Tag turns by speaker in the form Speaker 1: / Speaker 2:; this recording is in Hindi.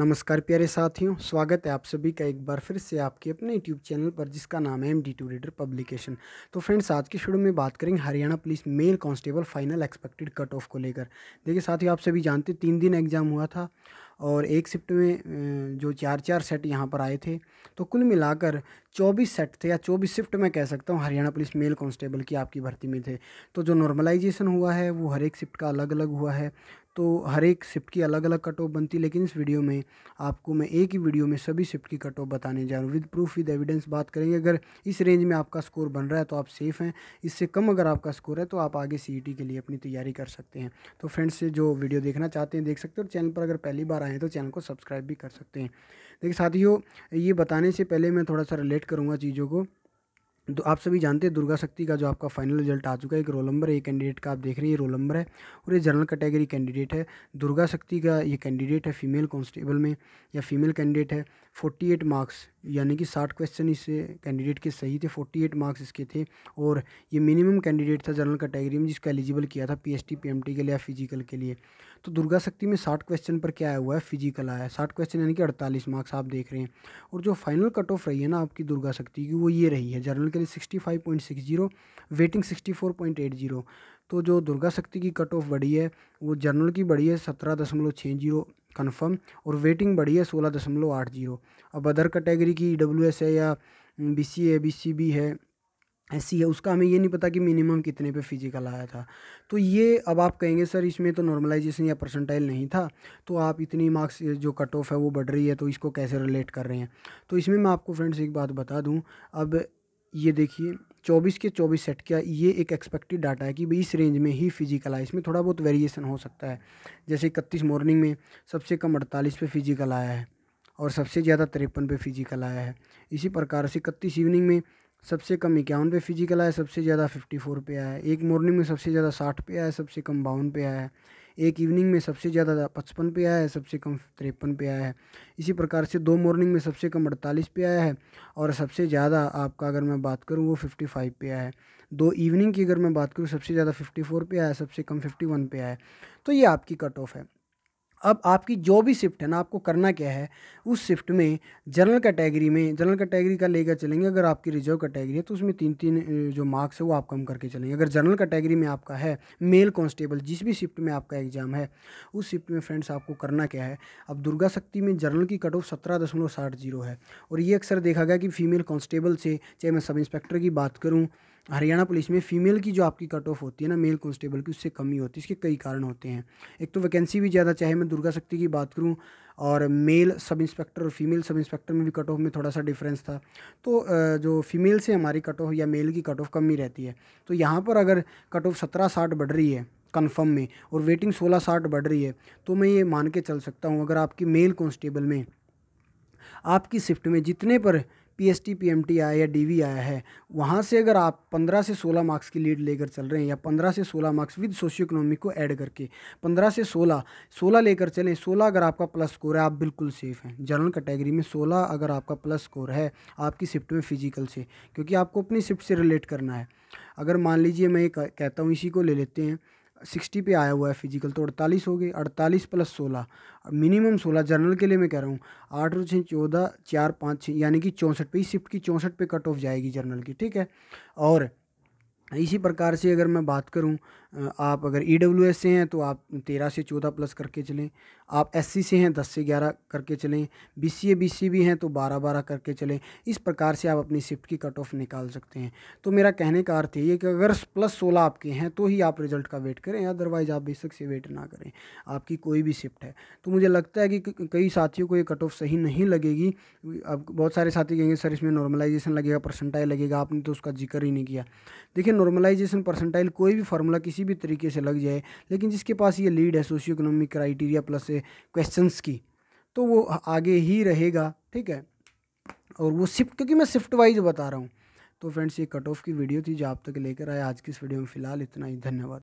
Speaker 1: नमस्कार प्यारे साथियों स्वागत है आप सभी का एक बार फिर से आपके अपने यूट्यूब चैनल पर जिसका नाम है M D two reader publication तो फ्रेंड्स आज के शुरू में बात करेंगे Haryana police male constable final expected cut off को लेकर देखिए साथियों आप सभी जानते तीन दिन एग्ज़ाम हुआ था और एक शिफ्ट में जो चार चार सेट यहाँ पर आए थे तो कुल मिलाकर चौबीस सेट थे या चौबीस शिफ्ट में कह सकता हूँ हरियाणा पुलिस मेल कांस्टेबल की आपकी भर्ती में थे तो जो नॉर्मलाइजेशन हुआ है वो हर एक शिफ्ट का अलग अलग हुआ है तो हर एक शिफ्ट की अलग अलग कट ऑफ बनती है लेकिन इस वीडियो में आपको मैं एक ही वीडियो में सभी शिफ्ट की कट ऑफ बताने जा रहा हूँ विद प्रूफ विद एविडेंस बात करेंगे अगर इस रेंज में आपका स्कोर बन रहा है तो आप सेफ़ हैं इससे कम अगर आपका स्कोर है तो आप आगे सी के लिए अपनी तैयारी कर सकते हैं तो फ्रेंड्स से जो वीडियो देखना चाहते हैं देख सकते हैं और चैनल पर अगर पहली बार आएँ तो चैनल को सब्सक्राइब भी कर सकते हैं देखिए साथियों ये बताने से पहले मैं थोड़ा सा रिलेट करूँगा चीज़ों को तो आप सभी जानते हैं दुर्गा शक्ति का जो आपका फाइनल रिजल्ट आ चुका है एक रोल नंबर एक कैंडिडेट का आप देख रहे हैं ये रोल नंबर है और ये जनरल कैटेगरी कैंडिडेट है दुर्गा शक्ति का ये कैंडिडेट है फीमेल कांस्टेबल में या फीमेल कैंडिडेट है 48 मार्क्स यानी कि साठ क्वेश्चन इस कैंडिडेट के सही थे फोर्टी एट मार्क्स इसके थे और ये मिनिमम कैंडिडेट था जनरल कैटेगरी में जिसका एलिजिबल किया था पीएसटी पीएमटी के लिए या फिजिकल के लिए तो दुर्गा शक्ति में साठ क्वेश्चन पर क्या आया हुआ है फिजिकल आया है साठ क्वेश्चन यानी कि अड़तालीस मार्क्स आप देख रहे हैं और जो फाइनल कट ऑफ रही है ना आपकी दुर्गा शक्ति की वो ये रही है जनरल के लिए sixty five point six zero waiting sixty four point eight zero तो जो दुर्गा शक्ति की कट ऑफ बढ़ी है वो जनरल की बढ़ी है सत्रह दशमलव छः जीरो कन्फर्म और वेटिंग बढ़ी है सोलह दशमलव आठ जीरो अब अदर कैटेगरी की ई है या बी सी है बी सी बी है एस है उसका हमें ये नहीं पता कि मिनिमम कितने पे फिजिकल आया था तो ये अब आप कहेंगे सर इसमें तो नॉर्मलाइजेशन या परसेंटाइल नहीं था तो आप इतनी मार्क्स जो कट ऑफ है वो बढ़ रही है तो इसको कैसे रिलेट कर रहे हैं तो इसमें मैं आपको फ्रेंड्स एक बात बता दूँ अब ये देखिए चौबीस के चौबीस सेट का ये एक एक्सपेक्टेड डाटा है कि भाई इस रेंज में ही फिजिकल आया इसमें थोड़ा बहुत वेरिएशन हो सकता है जैसे इकतीस मॉर्निंग में सबसे कम अड़तालीस पे फिजिकल आया है और सबसे ज़्यादा तिरपन पे फिजिकल आया है इसी प्रकार से इकतीस इवनिंग में सबसे कम इक्यावन पे फिजिकल आया सबसे ज़्यादा फिफ्टी फोर पे आया एक मॉर्निंग में सबसे ज़्यादा साठ पे आया सबसे कम बावन पे आया है एक इवनिंग में सबसे ज़्यादा पचपन पे आया है सबसे कम तिरपन पे आया है इसी प्रकार से दो मॉर्निंग में सबसे कम अड़तालीस पे आया है और सबसे ज़्यादा आपका अगर मैं बात करूँ वो फिफ्टी फाइव पे आया है दो इवनिंग की अगर मैं बात करूँ सबसे ज़्यादा फिफ्टी फोर पे आया है सबसे कम फिफ्टी वन पे आया है तो ये आपकी कट ऑफ है अब आपकी जो भी शिफ्ट है ना आपको करना क्या है उस शिफ्ट में जनरल कैटेगरी में जनरल कैटेगरी का लेकर चलेंगे अगर आपकी रिजर्व कैटेगरी है तो उसमें तीन तीन जो मार्क्स है वो आप कम करके चलेंगे अगर जनरल कैटेगरी में आपका है मेल कांस्टेबल जिस भी शिफ्ट में आपका एग्ज़ाम है उस शिफ्ट में फ्रेंड्स आपको करना क्या है अब दुर्गा शक्ति में जनरल की कट ऑफ सत्रह दशमलव साठ जीरो है और ये अक्सर देखा गया कि फीमेल कॉन्स्टेबल से चाहे मैं सब इंस्पेक्टर की बात करूँ हरियाणा पुलिस में फीमेल की जो आपकी कट ऑफ होती है ना मेल कॉन्स्टेबल की उससे कमी होती है इसके कई कारण होते हैं एक तो वैकेंसी भी ज़्यादा चाहे मैं दुर्गा शक्ति की बात करूँ और मेल सब इंस्पेक्टर और फीमेल सब इंस्पेक्टर में भी कट ऑफ में थोड़ा सा डिफरेंस था तो जो फीमेल से हमारी कट ऑफ या मेल की कट ऑफ कम ही रहती है तो यहाँ पर अगर कट ऑफ सत्रह साठ बढ़ रही है कन्फर्म में और वेटिंग सोलह साठ बढ़ रही है तो मैं ये मान के चल सकता हूँ अगर आपकी मेल कॉन्स्टेबल में आपकी शिफ्ट में जितने पर P S T P M T आया या डी वी आया है वहाँ से अगर आप पंद्रह से सोलह मार्क्स की लीड लेकर चल रहे हैं या पंद्रह से सोलह मार्क्स विद सोशियो इकोनॉमिक को ऐड करके पंद्रह से सोलह सोलह लेकर चलें सोलह अगर आपका प्लस स्कोर है आप बिल्कुल सेफ़ हैं जनरल कैटेगरी में सोलह अगर आपका प्लस स्कोर है आपकी शिफ्ट में फिजिकल से क्योंकि आपको अपनी शिफ्ट से रिलेट करना है अगर मान लीजिए मैं ये कहता हूँ इसी को ले लेते हैं सिक्सटी पे आया हुआ है फिजिकल तो अड़तालीस हो गए अड़तालीस प्लस सोलह मिनिमम सोलह जर्नल के लिए मैं कह रहा हूँ आठ और छः चौदह चार पाँच छः यानी कि चौंसठ पे इस शिफ्ट की चौंसठ पे कट ऑफ जाएगी जर्नल की ठीक है और इसी प्रकार से अगर मैं बात करूँ आप अगर ई डब्ल्यू एस से हैं तो आप तेरह से चौदह प्लस करके चलें आप एस सी से हैं दस से ग्यारह करके चलें B C A B C भी हैं तो बारह बारह करके चलें इस प्रकार से आप अपनी शिफ्ट की कट ऑफ निकाल सकते हैं तो मेरा कहने का अर्थ ये कि अगर प्लस सोलह आपके हैं तो ही आप रिजल्ट का वेट करें अदरवाइज़ आप बेशक से वेट ना करें आपकी कोई भी शिफ्ट है तो मुझे लगता है कि कई साथियों को ये कट ऑफ सही नहीं लगेगी अब बहुत सारे साथी कहेंगे सर इसमें नॉर्मलाइजेशन लगेगा परसेंटाइल लगेगा आपने तो उसका जिक्र ही नहीं किया देखिए नॉर्मलाइजेशन परसेंटाइल कोई भी फार्मूला किसी किसी भी तरीके से लग जाए लेकिन जिसके पास ये लीड है socio economic criteria plus question की तो वो आगे ही रहेगा ठीक है और वो शिफ्ट क्योंकि मैं शिफ्ट वाइज बता रहा हूँ तो फ्रेंड्स ये कट ऑफ की वीडियो थी जो आप तक लेकर आए आज की इस वीडियो में फ़िलहाल इतना ही धन्यवाद